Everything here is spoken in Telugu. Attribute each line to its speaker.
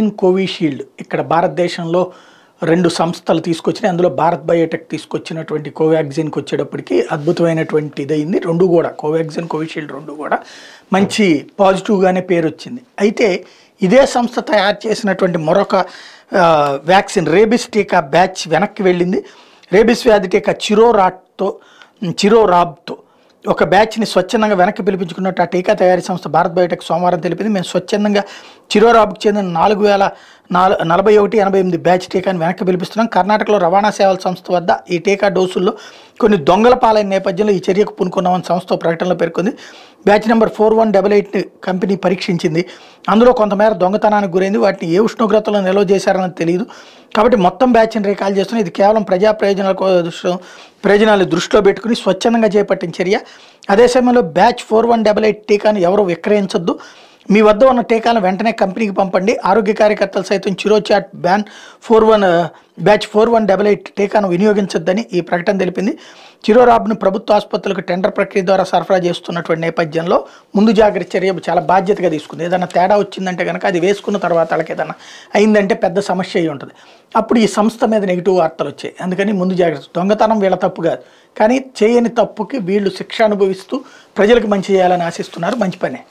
Speaker 1: ఇన్ కోవిషీల్డ్ ఇక్కడ భారతదేశంలో రెండు సంస్థలు తీసుకొచ్చినాయి అందులో భారత్ బయోటెక్ తీసుకొచ్చినటువంటి కోవాక్సిన్కి వచ్చేటప్పటికి అద్భుతమైనటువంటి ఇదైంది రెండు కూడా కోవాక్సిన్ కోవిషీల్డ్ రెండు కూడా మంచి పాజిటివ్గానే పేరు వచ్చింది అయితే ఇదే సంస్థ తయారు చేసినటువంటి మరొక వ్యాక్సిన్ రేబిస్ టీకా బ్యాచ్ వెనక్కి వెళ్ళింది రేబిస్ వ్యాధి టీకా చిరోరాట్తో చిరోరాబ్తో ఒక బ్యాచ్ని స్వచ్ఛందంగా వెనక్కి పిలిపించుకున్నట్టు ఆ టీకా తయారీ సంస్థ భారత్ బయోటెక్ సోమవారం తెలిపింది మేము స్వచ్ఛందంగా చిరోరాబుకు చెందిన నాలుగు వేల నాలుగు నలభై ఒకటి ఎనభై ఎనిమిది బ్యాచ్ టీకాని వెనక్కి పిలిపిస్తున్నాం కర్ణాటకలో రవాణా సేవల సంస్థ వద్ద ఈ టీకా డోసుల్లో కొన్ని దొంగల పాలైన నేపథ్యంలో ఈ చర్యకు పూనుకున్నామని సంస్థ ప్రకటనలో పేర్కొంది batch number four one double eight company పరీక్షించింది అందులో కొంతమేర దొంగతనానికి గురైంది వాటిని ఏ ఉష్ణోగ్రతలో నిల్వ చేశారని తెలియదు కాబట్టి మొత్తం బ్యాచ్ని రికాల్ చేస్తున్నాం ఇది కేవలం ప్రజా ప్రయోజనాల ప్రయోజనాలు దృష్టిలో పెట్టుకుని స్వచ్ఛందంగా చేపట్టిన చర్య అదే సమయంలో batch four one double eight టీకాను ఎవరు విక్రయించొద్దు మీ వద్ద ఉన్న టీకాను వెంటనే కంపెనీకి పంపండి ఆరోగ్య కార్యకర్తలు సైతం చిరోచాట్ ban four one batch four one double eight టీకాను వినియోగించొద్దని ఈ ప్రకటన తెలిపింది చిరోరాబ్ను ప్రభుత్వ ఆసుపత్రులకు టెండర్ ప్రక్రియ ద్వారా సరఫరా చేస్తున్నటువంటి నేపథ్యంలో ముందు జాగ్రత్త చర్య చాలా బాధ్యతగా తీసుకుంది ఏదైనా తేడా వచ్చిందంటే కనుక అది వేసుకున్న తర్వాత వాళ్ళకి ఏదైనా అయిందంటే పెద్ద సమస్య అయి ఉంటుంది అప్పుడు ఈ సంస్థ మీద నెగిటివ్ వార్తలు వచ్చాయి అందుకని ముందు జాగ్రత్త దొంగతనం వీళ్ళ తప్పు కాదు కానీ చేయని తప్పుకి వీళ్ళు శిక్ష అనుభవిస్తూ ప్రజలకు మంచి చేయాలని ఆశిస్తున్నారు మంచి పనే